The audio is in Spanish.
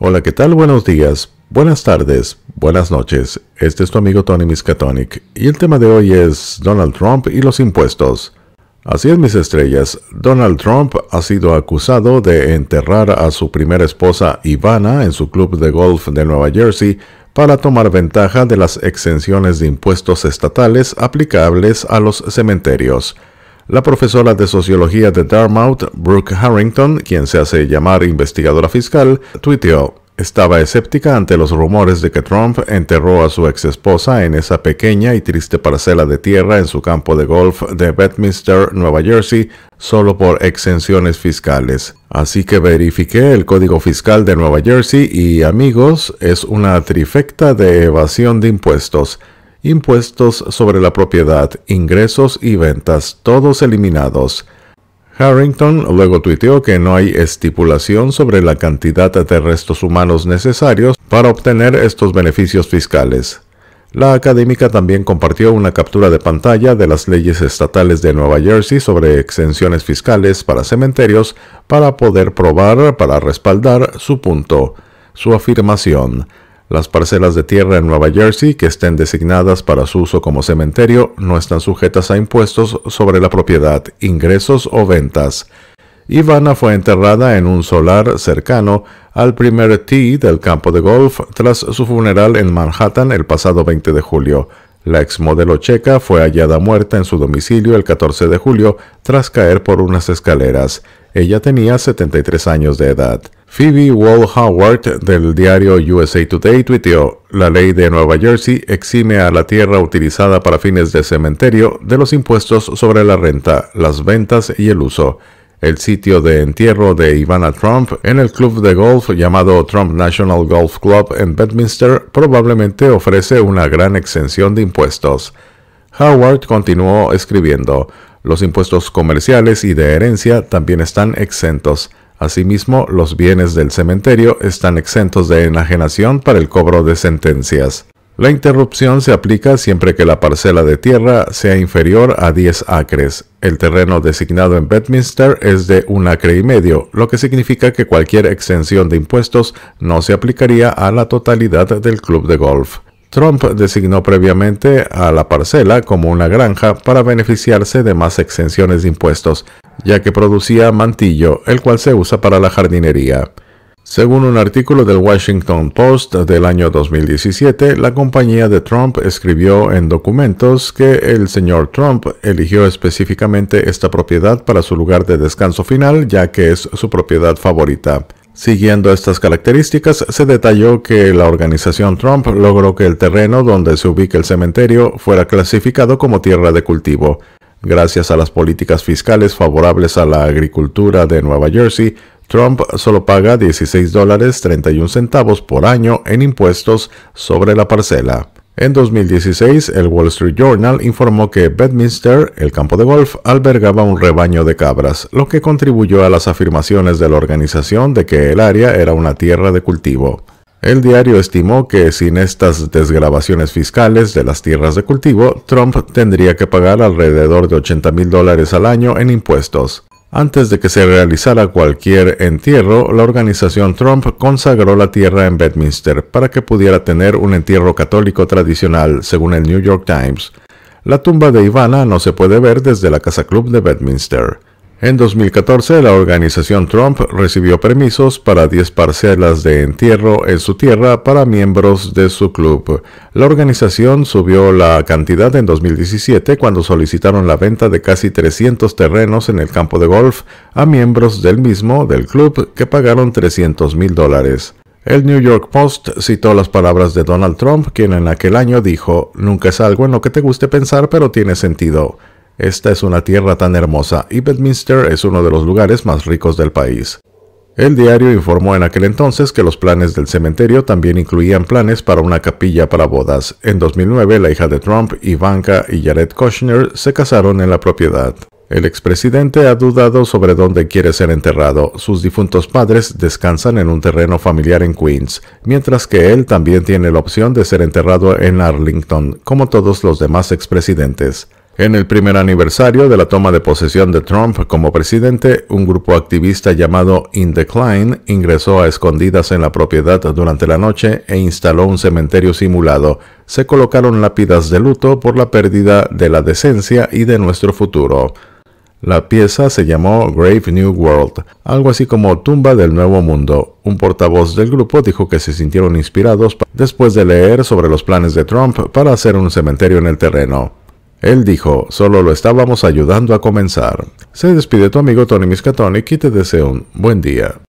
Hola, ¿qué tal? Buenos días, buenas tardes, buenas noches. Este es tu amigo Tony Miskatonic y el tema de hoy es Donald Trump y los impuestos. Así es, mis estrellas, Donald Trump ha sido acusado de enterrar a su primera esposa Ivana en su club de golf de Nueva Jersey para tomar ventaja de las exenciones de impuestos estatales aplicables a los cementerios. La profesora de sociología de Dartmouth, Brooke Harrington, quien se hace llamar investigadora fiscal, tuiteó, estaba escéptica ante los rumores de que Trump enterró a su ex esposa en esa pequeña y triste parcela de tierra en su campo de golf de Bedminster, Nueva Jersey, solo por exenciones fiscales. Así que verifiqué el código fiscal de Nueva Jersey y amigos, es una trifecta de evasión de impuestos impuestos sobre la propiedad, ingresos y ventas, todos eliminados. Harrington luego tuiteó que no hay estipulación sobre la cantidad de restos humanos necesarios para obtener estos beneficios fiscales. La académica también compartió una captura de pantalla de las leyes estatales de Nueva Jersey sobre exenciones fiscales para cementerios para poder probar, para respaldar su punto, su afirmación. Las parcelas de tierra en Nueva Jersey que estén designadas para su uso como cementerio no están sujetas a impuestos sobre la propiedad, ingresos o ventas. Ivana fue enterrada en un solar cercano al primer tee del campo de golf tras su funeral en Manhattan el pasado 20 de julio. La exmodelo checa fue hallada muerta en su domicilio el 14 de julio tras caer por unas escaleras. Ella tenía 73 años de edad. Phoebe Wall Howard del diario USA Today tuiteó, la ley de Nueva Jersey exime a la tierra utilizada para fines de cementerio de los impuestos sobre la renta, las ventas y el uso. El sitio de entierro de Ivana Trump en el club de golf llamado Trump National Golf Club en Bedminster probablemente ofrece una gran exención de impuestos. Howard continuó escribiendo, los impuestos comerciales y de herencia también están exentos. Asimismo, los bienes del cementerio están exentos de enajenación para el cobro de sentencias. La interrupción se aplica siempre que la parcela de tierra sea inferior a 10 acres. El terreno designado en Bedminster es de un acre y medio, lo que significa que cualquier exención de impuestos no se aplicaría a la totalidad del club de golf. Trump designó previamente a la parcela como una granja para beneficiarse de más exenciones de impuestos, ya que producía mantillo, el cual se usa para la jardinería. Según un artículo del Washington Post del año 2017, la compañía de Trump escribió en documentos que el señor Trump eligió específicamente esta propiedad para su lugar de descanso final, ya que es su propiedad favorita. Siguiendo estas características, se detalló que la organización Trump logró que el terreno donde se ubica el cementerio fuera clasificado como tierra de cultivo. Gracias a las políticas fiscales favorables a la agricultura de Nueva Jersey, Trump solo paga $16.31 dólares por año en impuestos sobre la parcela. En 2016, el Wall Street Journal informó que Bedminster, el campo de golf, albergaba un rebaño de cabras, lo que contribuyó a las afirmaciones de la organización de que el área era una tierra de cultivo. El diario estimó que sin estas desgrabaciones fiscales de las tierras de cultivo, Trump tendría que pagar alrededor de 80 mil dólares al año en impuestos. Antes de que se realizara cualquier entierro, la organización Trump consagró la tierra en Bedminster para que pudiera tener un entierro católico tradicional, según el New York Times. La tumba de Ivana no se puede ver desde la Casa Club de Bedminster. En 2014, la organización Trump recibió permisos para 10 parcelas de entierro en su tierra para miembros de su club. La organización subió la cantidad en 2017 cuando solicitaron la venta de casi 300 terrenos en el campo de golf a miembros del mismo del club que pagaron 300 mil dólares. El New York Post citó las palabras de Donald Trump, quien en aquel año dijo, Nunca es algo en lo que te guste pensar, pero tiene sentido. Esta es una tierra tan hermosa y Bedminster es uno de los lugares más ricos del país. El diario informó en aquel entonces que los planes del cementerio también incluían planes para una capilla para bodas. En 2009, la hija de Trump, Ivanka y Jared Kushner, se casaron en la propiedad. El expresidente ha dudado sobre dónde quiere ser enterrado. Sus difuntos padres descansan en un terreno familiar en Queens, mientras que él también tiene la opción de ser enterrado en Arlington, como todos los demás expresidentes. En el primer aniversario de la toma de posesión de Trump como presidente, un grupo activista llamado In Decline ingresó a escondidas en la propiedad durante la noche e instaló un cementerio simulado. Se colocaron lápidas de luto por la pérdida de la decencia y de nuestro futuro. La pieza se llamó Grave New World, algo así como Tumba del Nuevo Mundo. Un portavoz del grupo dijo que se sintieron inspirados después de leer sobre los planes de Trump para hacer un cementerio en el terreno. Él dijo, solo lo estábamos ayudando a comenzar. Se despide tu amigo Tony Miskatonic y te deseo un buen día.